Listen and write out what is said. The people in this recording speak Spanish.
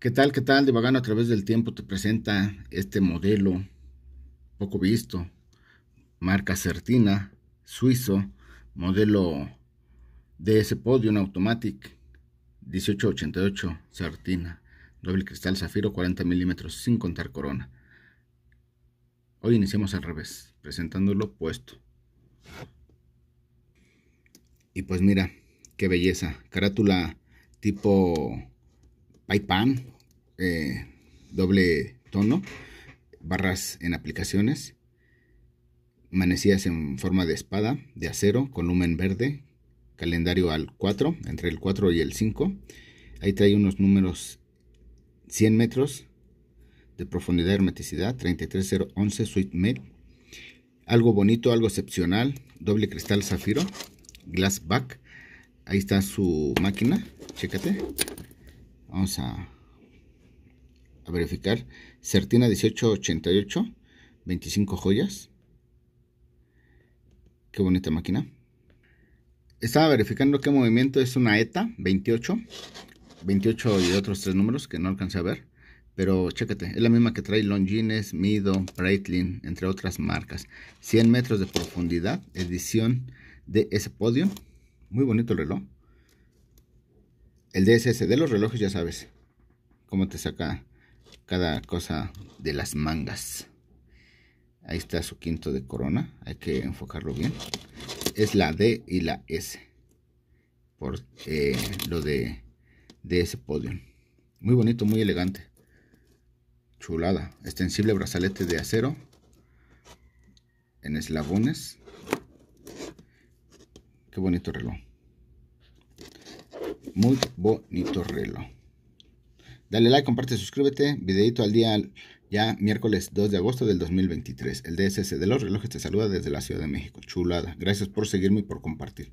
¿Qué tal, qué tal? Divagando a través del tiempo te presenta este modelo poco visto, marca Certina, suizo, modelo DS Podium Automatic 1888 Certina, doble cristal zafiro 40 milímetros sin contar corona. Hoy iniciamos al revés, presentándolo puesto. Y pues mira, qué belleza, carátula tipo pan eh, doble tono, barras en aplicaciones, manecillas en forma de espada, de acero, con lumen verde, calendario al 4, entre el 4 y el 5. Ahí trae unos números 100 metros de profundidad y hermeticidad, 33011 Suite Mail. Algo bonito, algo excepcional, doble cristal zafiro, glass back. Ahí está su máquina, chécate. Vamos a, verificar. Certina 1888, 25 joyas. Qué bonita máquina. Estaba verificando qué movimiento es una ETA 28. 28 y otros tres números que no alcancé a ver. Pero chécate, es la misma que trae Longines, Mido, Breitling, entre otras marcas. 100 metros de profundidad, edición de ese podio. Muy bonito el reloj el DSS de los relojes, ya sabes cómo te saca cada cosa de las mangas. Ahí está su quinto de corona, hay que enfocarlo bien. Es la D y la S. Por eh, lo de, de ese podio. Muy bonito, muy elegante. Chulada. Extensible brazalete de acero. En eslabones. Qué bonito reloj. Muy bonito reloj. Dale like, comparte, suscríbete. Videito al día ya miércoles 2 de agosto del 2023. El DSS de los relojes te saluda desde la Ciudad de México. Chulada. Gracias por seguirme y por compartir.